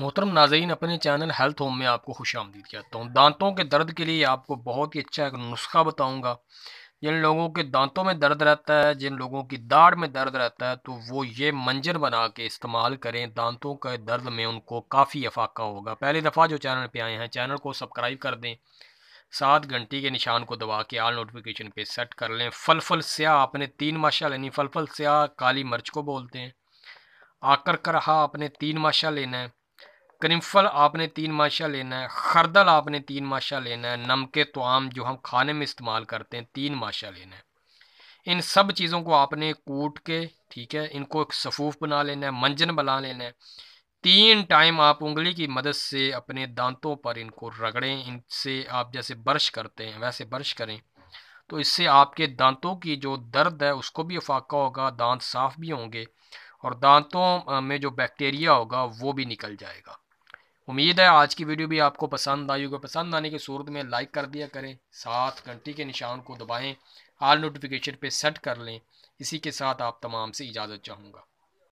मोहतरम नाजरीन अपने चैनल हेल्थ होम में आपको खुश आमदीद कहता हूँ दांतों के दर्द के लिए आपको बहुत ही अच्छा एक नुस्खा बताऊँगा जिन लोगों के दांतों में दर्द रहता है जिन लोगों की दाढ़ में दर्द रहता है तो वो ये मंजर बना के इस्तेमाल करें दांतों के दर्द में उनको काफ़ी अफाका होगा पहली दफ़ा जो चैनल पर आए हैं चैनल को सब्सक्राइब कर दें सात घंटी के निशान को दबा के आल नोटिफिकेशन पर सेट कर लें फलफल स्याह अपने तीन माशा लेनी फलफल स्याह काली मिर्च को बोलते हैं आकर कर रहा अपने तीन माशा लेना है करिम्फल आपने तीन माशा लेना है खरदल आपने तीन माशा लेना है नमक तोआम जो हम खाने में इस्तेमाल करते हैं तीन माशा लेना है इन सब चीज़ों को आपने कूट के ठीक है इनको एक सफूफ बना लेना है मंजन बना लेना है तीन टाइम आप उंगली की मदद से अपने दांतों पर इनको रगड़ें इनसे आप जैसे ब्रश करते हैं वैसे ब्रश करें तो इससे आपके दांतों की जो दर्द है उसको भी अफाका होगा दांत साफ़ भी होंगे और दांतों में जो बैक्टीरिया होगा वो भी निकल जाएगा उम्मीद है आज की वीडियो भी आपको पसंद आई होगी पसंद आने की सूरत में लाइक कर दिया करें साथ घंटी के निशान को दबाएं आल नोटिफिकेशन पे सेट कर लें इसी के साथ आप तमाम से इजाज़त चाहूँगा